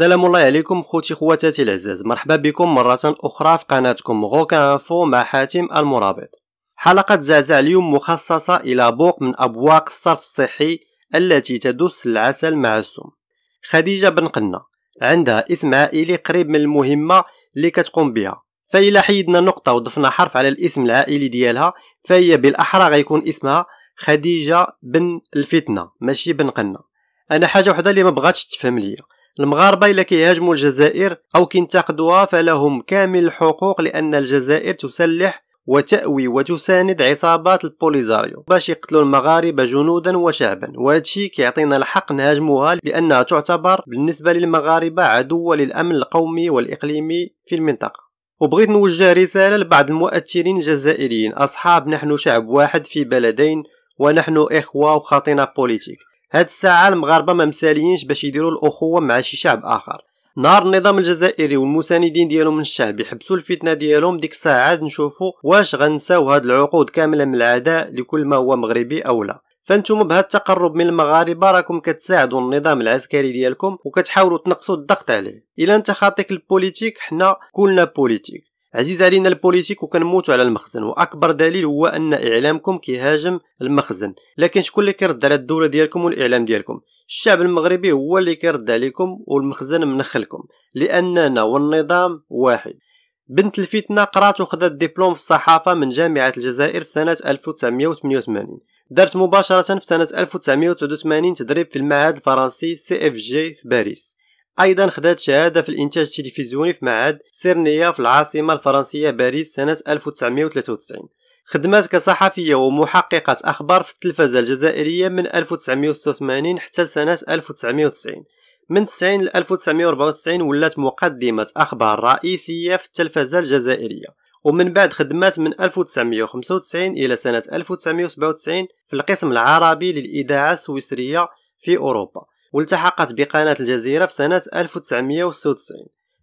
السلام الله عليكم خوتي خواتاتي العزاز مرحبا بكم مرة أخرى في قناتكم غوكا انفو مع حاتم المرابط حلقة زعزع اليوم مخصصة إلى بوق من أبواق الصرف الصحي التي تدس العسل مع السم خديجة بن قنة عندها اسم عائلي قريب من المهمة اللي كتقوم بها فإلا حيدنا نقطة وضفنا حرف على الاسم العائلي ديالها فهي بالأحرى غيكون اسمها خديجة بن الفتنة ماشي بن قنة أنا حاجة وحدة اللي ما بغاتش تفهم ليا المغاربه الا كيهاجموا الجزائر او كينتقدوها فلهم كامل الحقوق لان الجزائر تسلح وتأوي وتساند عصابات البوليزاريو باش يقتلوا المغاربة جنودا وشعبا وهادشي كيعطينا الحق نهاجموها لأنها تعتبر بالنسبة للمغاربة عدوة للأمن القومي والإقليمي في المنطقة وبغيت نوجه رسالة لبعض المؤثرين الجزائريين أصحاب نحن شعب واحد في بلدين ونحن إخوة وخاطنا بوليتيك هاد الساعة المغاربة ما مساليينش باش يديروا الأخوة مع شي شعب آخر نهار النظام الجزائري والمساندين ديالهم من الشعب يحبسوا الفتنه ديالهم ديك الساعه عاد نشوفوا واش غنساو هاد العقود كامله من العداء لكل ما هو مغربي او لا فانتم بهذا التقرب من المغاربه راكم كتساعدوا النظام العسكري ديالكم وكتحاولوا تنقصوا الضغط عليه الا انت خاطيك البوليتيك حنا كلنا بوليتيك عزيز علينا البوليتيك وكنموت على المخزن واكبر دليل هو ان اعلامكم كيهاجم المخزن لكن شكون اللي كيرد على الدوله ديالكم والاعلام ديالكم الشعب المغربي هو اللي كيرد عليكم والمخزن منخلكم لاننا والنظام واحد بنت الفتنة قرات وخدات دبلوم في الصحافة من جامعة الجزائر في سنة 1988 دارت مباشرة في سنة 1989 تدريب في المعهد الفرنسي سي اف جي في باريس ايضا خدات شهاده في الانتاج التلفزيوني في معهد سيرنيا في العاصمه الفرنسيه باريس سنه 1993 خدمات كصحفية ومحققة أخبار في التلفزة الجزائرية من 1986 حتى سنة 1990 من 90 ل 1994 ولات مقدمة أخبار رئيسية في التلفزة الجزائرية ومن بعد خدمات من 1995 إلى سنة 1997 في القسم العربي للإذاعة السويسرية في أوروبا والتحقت بقناة الجزيرة في سنة 1996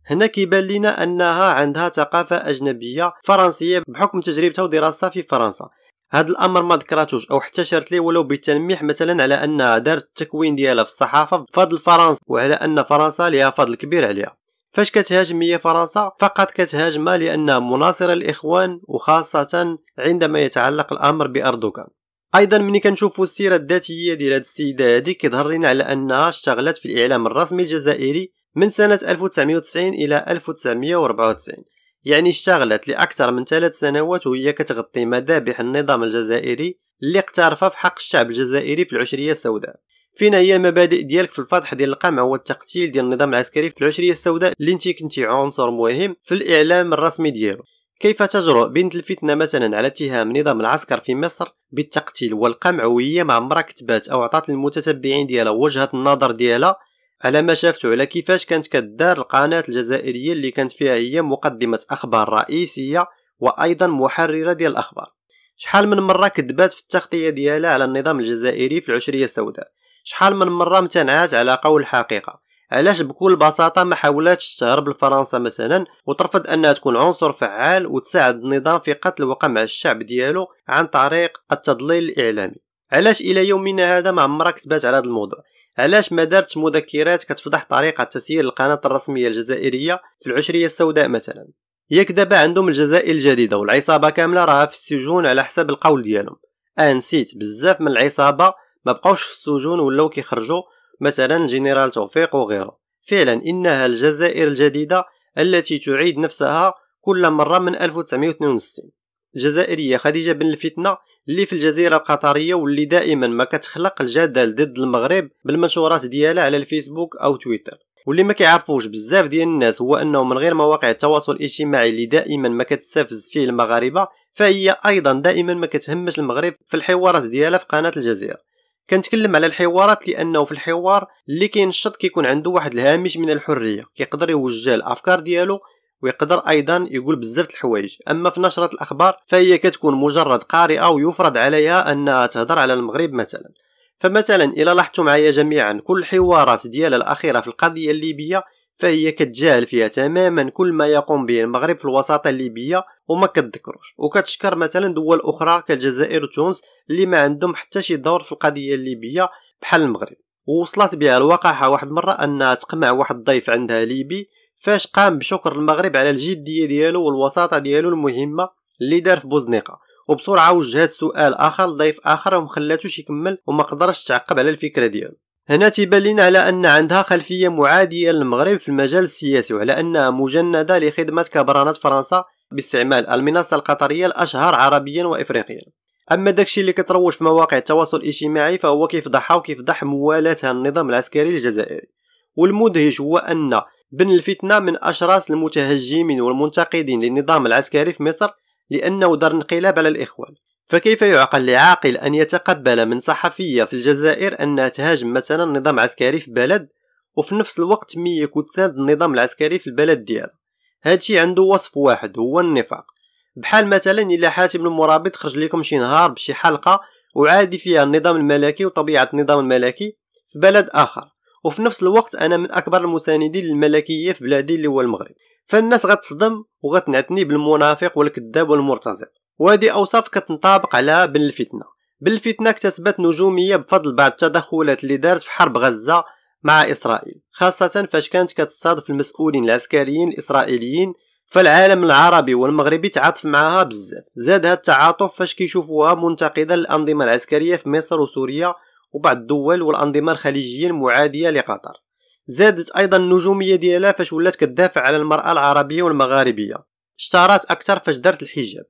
هنا كيبان لنا أنها عندها ثقافة أجنبية فرنسية بحكم تجربتها ودراستها في فرنسا هذا الامر ما ذكرتوش او حتى شرت ليه ولو بالتلميح مثلا على انها دارت التكوين ديالها في الصحافه بفضل فرنسا وعلى ان فرنسا لها فضل كبير عليها فاش كتهاجم هي فرنسا فقط كتهاجمها لانها مناصره للاخوان وخاصه عندما يتعلق الامر باردوغان ايضا ملي كنشوفوا السيره الذاتيه ديال هاد السيده هادي كيظهر لنا على انها اشتغلت في الاعلام الرسمي الجزائري من سنه 1990 الى 1994 يعني اشتغلت لاكثر من ثلاث سنوات وهي كتغطي مذابح النظام الجزائري اللي اقترفها في حق الشعب الجزائري في العشريه السوداء فينا هي المبادئ ديالك في الفضح ديال القمع والتقتيل ديال النظام العسكري في العشريه السوداء اللي انت كنتي عنصر مهم في الاعلام الرسمي ديالو كيف تجرؤ بنت الفتنة مثلا على اتهام نظام العسكر في مصر بالتقتيل والقمع وهي ما عمرها كتبات او عطات للمتتبعين ديالها وجهة النظر ديالها على ما شافتو على كيفاش كانت كدار القناة الجزائرية اللي كانت فيها هي مقدمة اخبار رئيسية وايضا محررة ديال الاخبار شحال من مرة كذبات في التغطية ديالها على النظام الجزائري في العشرية السوداء شحال من مرة امتنعات على قول الحقيقة علاش بكل بساطه ما حاولاتش تهرب لفرنسا مثلا وترفض انها تكون عنصر فعال وتساعد النظام في قتل وقمع الشعب ديالو عن طريق التضليل الاعلامي علاش الى يومنا هذا ما عمرها كتبات على هذا الموضوع علاش ما دارتش مذكرات كتفضح طريقه تسيير القناه الرسميه الجزائريه في العشريه السوداء مثلا ياك دابا عندهم الجزائر الجديده والعصابه كامله راها في السجون على حسب القول ديالهم آه نسيت بزاف من العصابه ما بقاوش في السجون ولاو كيخرجوا مثلا جنرال توفيق وغيره فعلا إنها الجزائر الجديدة التي تعيد نفسها كل مرة من 1962 الجزائرية خديجة بن الفتنة اللي في الجزيرة القطرية واللي دائما ما كتخلق الجدل ضد المغرب بالمنشورات ديالها على الفيسبوك أو تويتر واللي ما كيعرفوش بزاف ديال الناس هو انه من غير مواقع التواصل الاجتماعي اللي دائما ما كتستفز فيه المغاربه فهي ايضا دائما ما كتهمش المغرب في الحوارات ديالها في قناه الجزيره كنتكلم على الحوارات لانه في الحوار اللي كينشط كيكون عنده واحد الهامش من الحريه كيقدر يوجه الافكار ديالو ويقدر ايضا يقول بزاف الحوايج اما في نشره الاخبار فهي كتكون مجرد قارئه ويفرض عليها انها تهضر على المغرب مثلا فمثلا الى لاحظتوا معايا جميعا كل الحوارات ديال الاخيره في القضيه الليبيه فهي كتجاهل فيها تماما كل ما يقوم به المغرب في الوساطة الليبية وما كتذكروش وكتشكر مثلا دول أخرى كالجزائر وتونس اللي ما عندهم حتى شي دور في القضية الليبية بحال المغرب ووصلت بها الوقاحة واحد مرة أنها تقمع واحد الضيف عندها ليبي فاش قام بشكر المغرب على الجدية ديالو والوساطة ديالو المهمة اللي دار في بوزنيقة وبسرعة وجهت سؤال آخر لضيف آخر ومخلاتوش يكمل وما قدرش تعقب على الفكرة ديالو هنا تبلين على أن عندها خلفية معادية للمغرب في المجال السياسي وعلى أنها مجندة لخدمة كبرانة فرنسا باستعمال المنصة القطرية الأشهر عربيا وإفريقيا أما داكشي اللي كتروج في مواقع التواصل الاجتماعي فهو كيفضحها وكيفضح موالاتها النظام العسكري الجزائري والمدهش هو أن بن الفتنة من أشراس المتهجمين والمنتقدين للنظام العسكري في مصر لأنه دار انقلاب على الإخوان فكيف يعقل لعاقل أن يتقبل من صحفية في الجزائر أنها تهاجم مثلا نظام عسكري في بلد وفي نفس الوقت ميك وتساند النظام العسكري في البلد ديالها هادشي عنده وصف واحد هو النفاق بحال مثلا الا حاتم المرابط خرج لكم شي نهار بشي حلقه وعادي فيها النظام الملكي وطبيعه النظام الملكي في بلد اخر وفي نفس الوقت انا من اكبر المساندين للملكيه في بلادي اللي هو المغرب فالناس غتصدم وغتنعتني بالمنافق والكذاب والمرتزق وهذه أوصاف كتنطابق على بن الفتنة بن الفتنة اكتسبت نجومية بفضل بعض التدخلات اللي دارت في حرب غزة مع إسرائيل خاصة فاش كانت كتصادف المسؤولين العسكريين الإسرائيليين فالعالم العربي والمغربي تعاطف معها بزاف زاد هذا التعاطف فاش كيشوفوها منتقدة للأنظمة العسكرية في مصر وسوريا وبعض الدول والأنظمة الخليجية المعادية لقطر زادت أيضا النجومية ديالها فاش ولات كتدافع على المرأة العربية والمغاربية اشتهرت أكثر فاش دارت الحجاب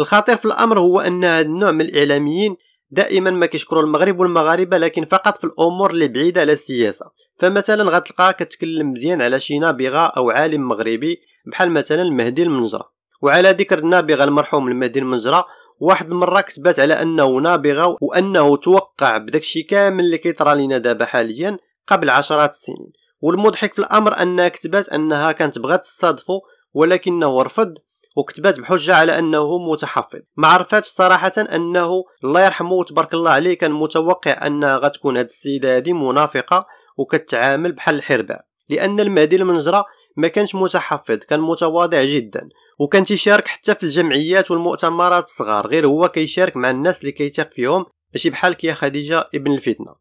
الخطير في الامر هو ان هذا النوع من الاعلاميين دائما ما كيشكروا المغرب والمغاربه لكن فقط في الامور اللي بعيده على السياسه فمثلا غتلقاه كتكلم مزيان على شي نابغه او عالم مغربي بحال مثلا المهدي المنجره وعلى ذكر النابغه المرحوم المهدي المنجره واحد المره كتبات على انه نابغه وانه توقع بداك كامل اللي كيطرى لينا دابا حاليا قبل عشرات السنين والمضحك في الامر انها كتبات انها كانت بغات تصادفه ولكنه رفض وكتبات بحجه على انه متحفظ ما عرفاتش صراحه انه الله يرحمه وتبارك الله عليه كان متوقع انها غتكون هاد السيده هذه منافقه وكتعامل بحال الحربه لان المهدي المنجره ما كانش متحفظ كان متواضع جدا وكان تيشارك حتى في الجمعيات والمؤتمرات الصغار غير هو كيشارك مع الناس اللي كيتاق فيهم ماشي بحال يا خديجه ابن الفتنه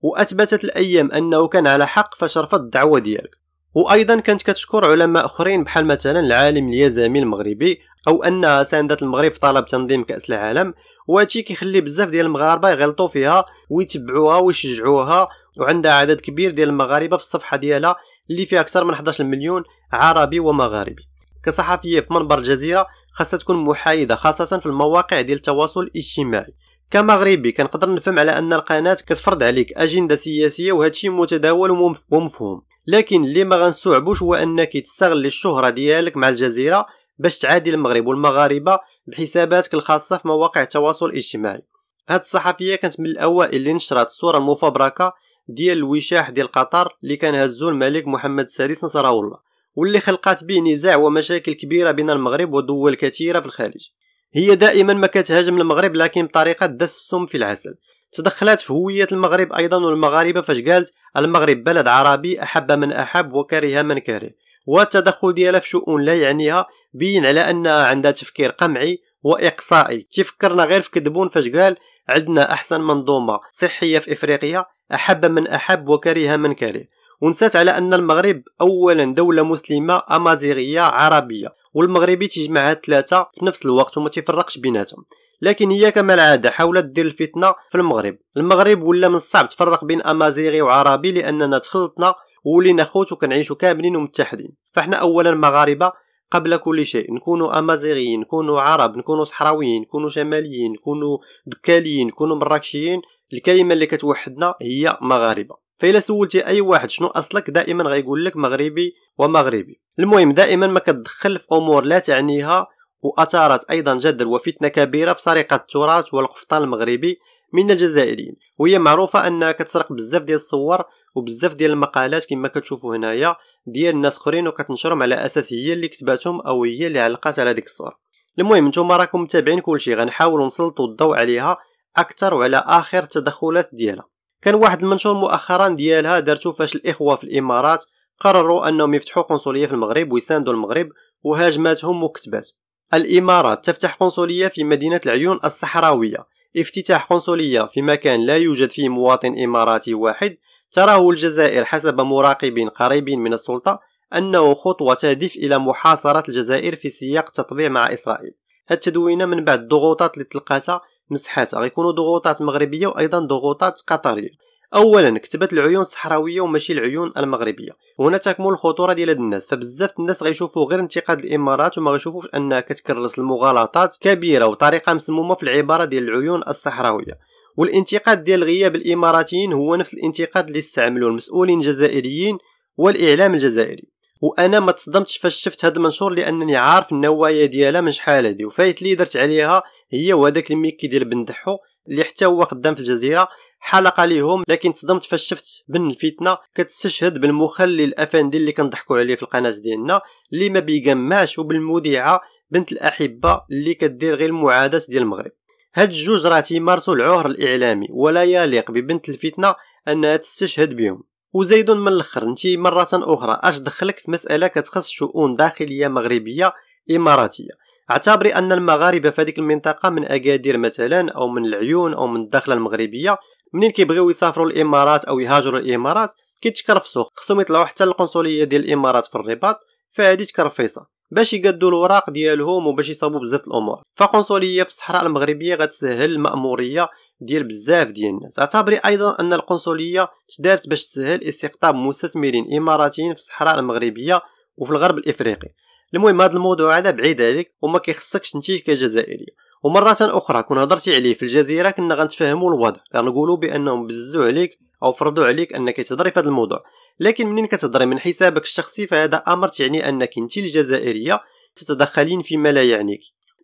واثبتت الايام انه كان على حق فاش رفض الدعوه ديالك وايضا كانت كتشكر علماء اخرين بحال مثلا العالم اليزامي المغربي او انها ساندت المغرب في طلب تنظيم كاس العالم وهادشي كيخلي بزاف ديال المغاربه يغلطوا فيها ويتبعوها ويشجعوها وعندها عدد كبير ديال المغاربه في الصفحه ديالها اللي فيها اكثر من 11 مليون عربي ومغاربي كصحفيه في منبر الجزيره خاصها تكون محايده خاصه في المواقع ديال التواصل الاجتماعي كمغربي كنقدر نفهم على ان القناه كتفرض عليك اجنده سياسيه وهادشي متداول ومفهوم لكن اللي ما غنصعبوش هو انك تستغل الشهره ديالك مع الجزيره باش تعادي المغرب والمغاربه بحساباتك الخاصه في مواقع التواصل الاجتماعي هاد الصحفيه كانت من الاوائل اللي نشرت الصوره المفبركه ديال الوشاح ديال قطر اللي كان هزو الملك محمد السادس نصره الله واللي خلقات به نزاع ومشاكل كبيره بين المغرب ودول كثيره في الخارج هي دائما ما كتهاجم المغرب لكن بطريقه دس السم في العسل تدخلت في هوية المغرب أيضا والمغاربة فاش قالت المغرب بلد عربي أحب من أحب وكره من كره والتدخل ديالها في شؤون لا يعنيها بين على أنها عندها تفكير قمعي وإقصائي تفكرنا غير في كدبون فاش قال عندنا أحسن منظومة صحية في إفريقيا أحب من أحب وكره من كره ونسات على أن المغرب أولا دولة مسلمة أمازيغية عربية والمغربي تجمعها ثلاثة في نفس الوقت وما تفرقش بيناتهم لكن هي كما العاده حاولت دير الفتنه في المغرب المغرب ولا من الصعب تفرق بين امازيغي وعربي لاننا تخلطنا وولينا خوت وكنعيشو كاملين ومتحدين فاحنا اولا مغاربه قبل كل شيء نكونوا امازيغيين نكونوا عرب نكونوا صحراويين نكونوا شماليين نكونوا دكاليين نكونوا مراكشيين الكلمه اللي كتوحدنا هي مغاربه فإلا سولتي اي واحد شنو اصلك دائما غيقول لك مغربي ومغربي المهم دائما ما كتدخل في امور لا تعنيها وأثارت أيضا جدل وفتنة كبيرة في سرقة التراث والقفطان المغربي من الجزائريين وهي معروفة أنها كتسرق بزاف ديال الصور وبزاف ديال المقالات كما كتشوفوا هنايا ديال الناس اخرين وكتنشرهم على اساس هي اللي كتباتهم او هي اللي علقات على ديك الصور المهم نتوما راكم متابعين كلشي غنحاولوا نسلطوا الضوء عليها اكثر وعلى اخر التدخلات ديالها كان واحد المنشور مؤخرا ديالها دارتو فاش الاخوه في الامارات قرروا انهم يفتحوا قنصليه في المغرب ويساندوا المغرب وهاجماتهم وكتبات الإمارات تفتح قنصلية في مدينة العيون الصحراوية افتتاح قنصلية في مكان لا يوجد فيه مواطن إماراتي واحد تراه الجزائر حسب مراقب قريب من السلطة أنه خطوة تهدف إلى محاصرة الجزائر في سياق تطبيع مع إسرائيل هاد التدوينة من بعد الضغوطات اللي تلقاتها مسحاتها غيكونوا ضغوطات مغربية وأيضا ضغوطات قطرية اولا كتبت العيون الصحراويه وماشي العيون المغربيه وهنا تكمن الخطوره ديال هاد الناس فبزاف الناس غيشوفوا غير انتقاد الامارات وما غيشوفوش انها كتكرس المغالطات كبيره وطريقه مسمومه في العباره ديال العيون الصحراويه والانتقاد ديال غياب الاماراتيين هو نفس الانتقاد اللي استعملوا المسؤولين الجزائريين والاعلام الجزائري وانا ما تصدمتش فاش شفت هذا المنشور لانني عارف النوايا ديالها من شحال هادي وفايت لي درت عليها هي وهذاك الميكي ديال بندحو اللي حتى هو خدام في الجزيره حلقه ليهم لكن تصدمت فاش شفت بن الفتنه كتستشهد بالمخلي الافندي اللي كنضحكوا عليه في القناه ديالنا اللي ما بيجمعش وبالمذيعه بنت الاحبه اللي كدير غير المعاداه ديال المغرب هاد الجوج راه تيمارسوا العهر الاعلامي ولا يليق ببنت الفتنه انها تستشهد بهم وزيد من الاخر انت مره اخرى اش دخلك في مساله كتخص شؤون داخليه مغربيه اماراتيه اعتبري ان المغاربه في هذيك المنطقه من اكادير مثلا او من العيون او من الداخله المغربيه منين كيبغيو يسافروا الامارات او يهاجروا الامارات كيتكرفسوا خصهم يطلعوا حتى القنصليه ديال الامارات في الرباط فهادي تكرفيصه باش يقدوا الوراق ديالهم وباش يصابوا بزاف الامور فقنصليه في الصحراء المغربيه غتسهل الماموريه ديال بزاف ديال الناس اعتبري ايضا ان القنصليه تدارت باش تسهل استقطاب مستثمرين اماراتيين في الصحراء المغربيه وفي الغرب الافريقي المهم هذا الموضوع هذا بعيد عليك وما كيخصكش انت كجزائري ومرة أخرى كون هضرتي عليه في الجزيرة كنا غنتفاهموا الوضع غنقولوا يعني بأنهم بزو عليك أو فرضوا عليك أنك تهضري في هذا الموضوع لكن منين كتهضري من حسابك الشخصي فهذا أمر تعني أنك انت الجزائرية تتدخلين فيما لا يعنيك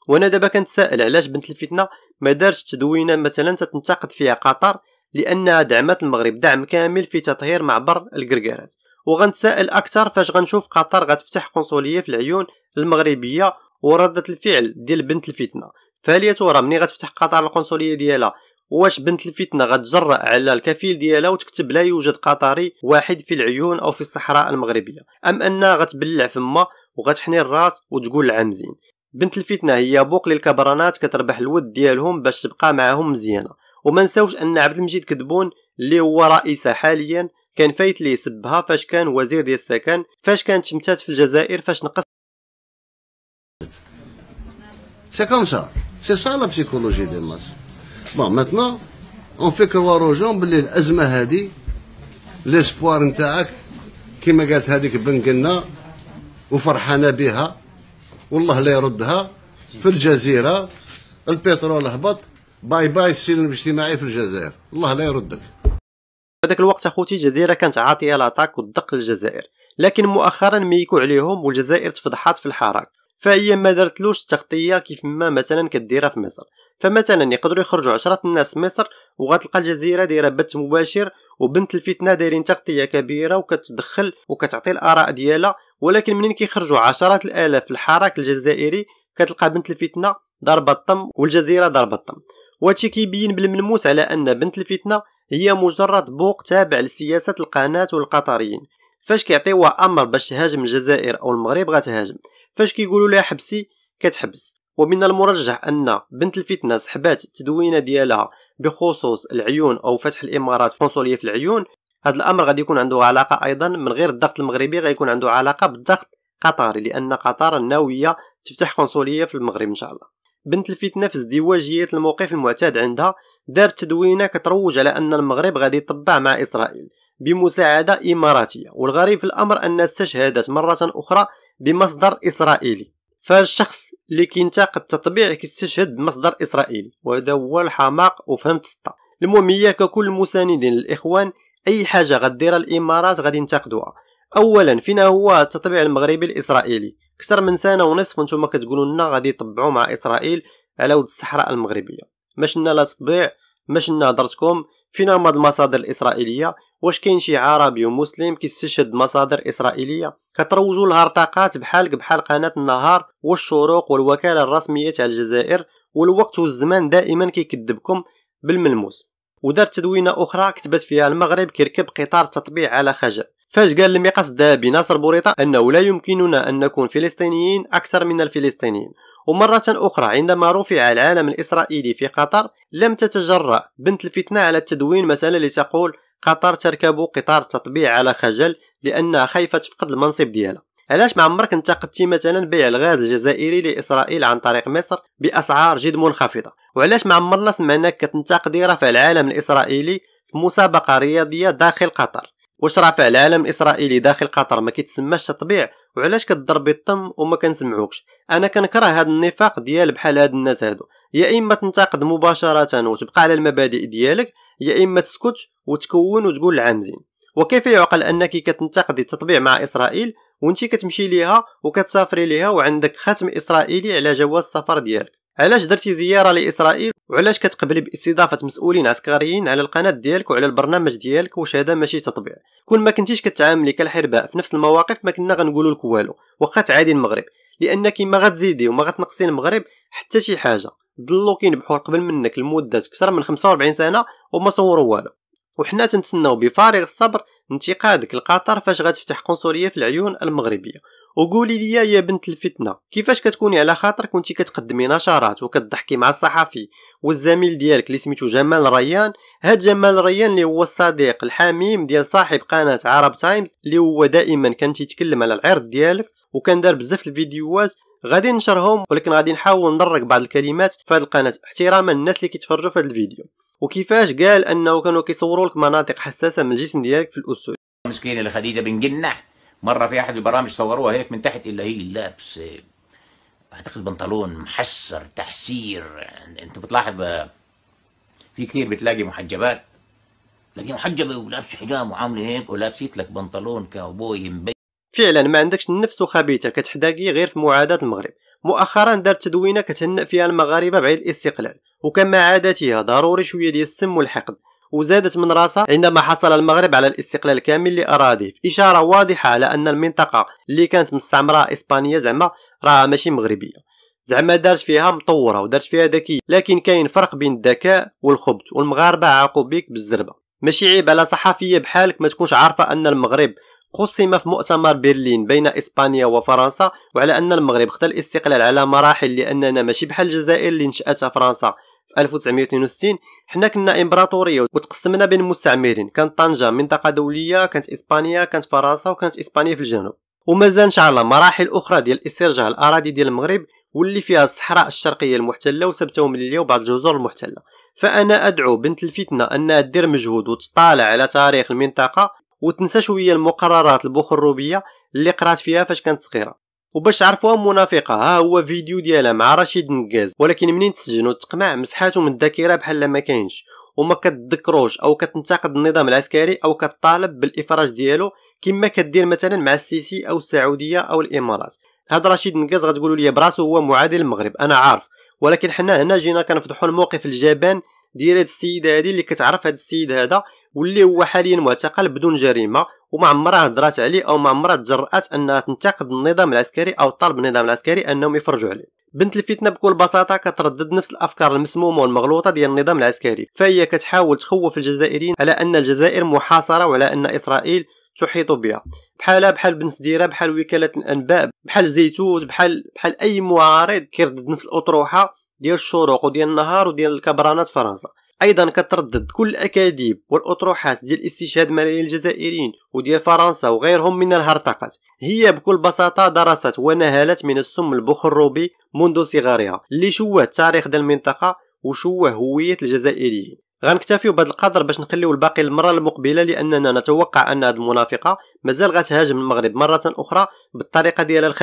وانا دابا كنتسائل علاش بنت الفتنه ما دارش تدوينه مثلا تتنتقد فيها قطر لانها دعمت المغرب دعم كامل في تطهير معبر الكركارات وغنتسائل اكثر فاش غنشوف قطر غتفتح قنصليه في العيون المغربيه وردة الفعل ديال بنت الفتنه فهل يا ترى ملي غتفتح قطر القنصليه ديالها واش بنت الفتنه غتجرأ على الكفيل ديالها وتكتب لا يوجد قطري واحد في العيون او في الصحراء المغربيه ام انها غتبلع فما وغتحني الراس وتقول العامزين بنت الفتنه هي بوق للكبرانات كتربح الود ديالهم باش تبقى معاهم مزيانه وما نساوش ان عبد المجيد كدبون اللي هو رئيسها حاليا كان فايت لي سبها فاش كان وزير ديال السكن فاش كانت شمتات في الجزائر فاش نقص سي كوم سا سي سا لا بسيكولوجي ديال الناس بون maintenant, اون في كروار aux جون بلي الأزمة هادي ليسبوار نتاعك كيما قالت هذيك قلنا وفرحانة بها والله لا يردها في الجزيرة البترول هبط باي باي السلم الاجتماعي في الجزائر الله لا يردك هذاك الوقت اخوتي الجزيره كانت عاطيه العطاك والدق للجزائر لكن مؤخرا ميكو عليهم والجزائر تفضحات في الحراك فهي ما دارتلوش التغطيه كيف ما مثلا كديرها في مصر فمثلا يقدروا يخرجوا عشرة الناس في مصر وغتلقى الجزيره دايره بث مباشر وبنت الفتنه دايرين تغطيه كبيره وكتدخل وكتعطي الاراء ديالها ولكن منين كيخرجوا عشرات الالاف في الحراك الجزائري كتلقى بنت الفتنه ضربة الطم والجزيره ضربة الطم وهادشي كيبين بالملموس على ان بنت الفتنه هي مجرد بوق تابع لسياسة القناة والقطريين فاش كيعطيوها امر باش تهاجم الجزائر او المغرب غتهاجم فاش كيقولوا لها حبسي كتحبس ومن المرجح ان بنت الفتنه سحبات التدوينه ديالها بخصوص العيون او فتح الامارات قنصليه في العيون هذا الامر غادي يكون عنده علاقه ايضا من غير الضغط المغربي غيكون عنده علاقه بالضغط قطري لان قطر ناويه تفتح قنصليه في المغرب ان شاء الله بنت الفتنه في ازدواجيه الموقف المعتاد عندها دارت تدوينه كتروج على أن المغرب غادي يطبع مع إسرائيل بمساعدة إماراتية والغريب في الأمر أن استشهدت مرة أخرى بمصدر إسرائيلي فالشخص اللي كينتقد التطبيع كيستشهد بمصدر إسرائيلي وهذا هو الحماق وفهمت ستا المهم هي ككل مساندين للإخوان أي حاجة غديرها الإمارات غادي ينتقدوها أولا فينا هو التطبيع المغربي الإسرائيلي أكثر من سنة ونصف وانتم كتقولوا لنا غادي يطبعوا مع إسرائيل على ود الصحراء المغربية ماشنا لا تطبيع ماشنا هضرتكم فين هما المصادر الاسرائيليه واش كاين شي عربي ومسلم كيستشهد مصادر اسرائيليه كتروجوا الهرطقات بحال بحال قناه النهار والشروق والوكاله الرسميه تاع الجزائر والوقت والزمان دائما كيكذبكم بالملموس ودارت تدوينه اخرى كتبت فيها المغرب كيركب قطار تطبيع على خجل فاش قال المقص الذهبي ناصر بوريطة أنه لا يمكننا أن نكون فلسطينيين أكثر من الفلسطينيين ومرة أخرى عندما رفع العالم الإسرائيلي في قطر لم تتجرأ بنت الفتنة على التدوين مثلا لتقول قطر تركب قطار تطبيع على خجل لأنها خايفة تفقد المنصب ديالها علاش ما عمرك انتقدتي مثلا بيع الغاز الجزائري لاسرائيل عن طريق مصر باسعار جد منخفضه وعلاش ما عمرنا سمعناك كتنتقدي رفع العالم الاسرائيلي في مسابقه رياضيه داخل قطر واش رافع العالم الاسرائيلي داخل قطر ما كيتسماش تطبيع وعلاش كتضرب الطم وما كنسمعوكش انا كنكره هذا النفاق ديال بحال هاد الناس هادو يا اما تنتقد مباشره وتبقى على المبادئ ديالك يا اما تسكت وتكون وتقول العامزين وكيف يعقل انك كتنتقدي التطبيع مع اسرائيل وانت كتمشي ليها وكتسافري ليها وعندك خاتم اسرائيلي على جواز السفر ديالك علاش درتي زياره لاسرائيل وعلاش كتقبلي باستضافه مسؤولين عسكريين على القناه ديالك وعلى البرنامج ديالك واش هذا ماشي تطبيع كون ما كنتيش كتعاملي كالحرباء في نفس المواقف ما كنا غنقولوا لك والو واخا تعادي المغرب لانك ما غتزيدي وما غتنقصي المغرب حتى شي حاجه ضلوا كينبحوا قبل منك لمده اكثر من 45 سنه وما صوروا والو وحنا تنتسناو بفارغ الصبر انتقادك لقطر فاش غتفتح قنصليه في العيون المغربيه وقولي لي يا بنت الفتنه كيفاش كتكوني على خاطرك وانت كتقدمي نشرات وكتضحكي مع الصحفي والزميل ديالك اللي سميتو جمال ريان هاد جمال ريان اللي هو الصديق الحميم ديال صاحب قناه عرب تايمز اللي هو دائما كان تيتكلم على العرض ديالك وكان دار بزاف الفيديوهات غادي نشرهم ولكن غادي نحاول نضرك بعض الكلمات في هذه القناه احتراما الناس اللي كيتفرجوا في هذا الفيديو وكيفاش قال انه كانوا كيصوروا لك مناطق حساسه من الجسم ديالك في الاسود مسكينه لخديجه بن جنح مره في احد البرامج صوروها هيك من تحت الا هي لابس اعتقد بنطلون محسر تحسير انت بتلاحظ في كثير بتلاقي محجبات تلاقي محجبه ولابس حجاب وعامله هيك ولابسيت لك بنطلون كاوبوي مبين فعلا ما عندكش النفس وخبيثه كتحداقي غير في معاداه المغرب مؤخرا دارت تدوينه كتهنئ فيها المغاربه بعيد الاستقلال وكما عادتها ضروري شويه ديال السم والحقد وزادت من راسها عندما حصل المغرب على الاستقلال كامل لأراضيه في إشارة واضحة على أن المنطقة اللي كانت مستعمرة إسبانيا زعما راه ماشي مغربية زعما دارت فيها مطوره ودارت فيها ذكيه لكن كاين فرق بين الذكاء والخبث والمغاربه عاقوا بك بالزربه ماشي عيب على صحفيه بحالك ما تكونش عارفه ان المغرب قسم في مؤتمر برلين بين اسبانيا وفرنسا وعلى ان المغرب اختل الاستقلال على مراحل لاننا ماشي بحال الجزائر اللي نشاتها فرنسا في 1962 حنا كنا امبراطوريه وتقسمنا بين مستعمرين كانت طنجه منطقه دوليه كانت اسبانيا كانت فرنسا وكانت اسبانيا في الجنوب ومازال ان شاء الله مراحل اخرى ديال استرجاع الاراضي ديال المغرب واللي فيها الصحراء الشرقيه المحتله وسبته اليوم بعض الجزر المحتله فانا ادعو بنت الفتنه انها دير مجهود وتطالع على تاريخ المنطقه وتنسى شويه المقررات البخروبيه اللي قرات فيها فاش كانت صغيره وباش تعرفوها منافقه ها هو فيديو ديالها مع رشيد نقاز ولكن منين تسجن وتقمع مسحاتو من الذاكره بحال ما كاينش وما كتذكروش او كتنتقد النظام العسكري او كتطالب بالافراج ديالو كما كدير مثلا مع السيسي او السعوديه او الامارات هذا رشيد نقاز غتقولوا لي براسو هو معادي المغرب انا عارف ولكن حنا هنا جينا كنفضحوا الموقف الجبان ديال هاد السيده هادي اللي كتعرف هاد السيد هذا واللي هو حاليا معتقل بدون جريمه وما عمرها هضرات عليه او ما عمرها تجرأت انها تنتقد النظام العسكري او طالب النظام العسكري انهم يفرجوا عليه بنت الفتنه بكل بساطه كتردد نفس الافكار المسمومه والمغلوطه ديال النظام العسكري فهي كتحاول تخوف الجزائريين على ان الجزائر محاصره وعلى ان اسرائيل تحيط بها بحالها بحال بن سديره بحال وكاله الانباء بحال زيتوت بحال بحال اي معارض كيردد نفس الاطروحه ديال الشروق وديال النهار وديال الكبرانات فرنسا ايضا كتردد كل الاكاذيب والاطروحات ديال استشهاد ملايين الجزائريين وديال فرنسا وغيرهم من الهرطقات هي بكل بساطه درست ونهلت من السم البخروبي منذ صغرها اللي شوه تاريخ ديال المنطقه وشوه هويه الجزائريين غنكتفيو بهذا القدر باش نخليو الباقي المره المقبله لاننا نتوقع ان هذه المنافقه مازال غتهاجم المغرب مره اخرى بالطريقه ديالها الخ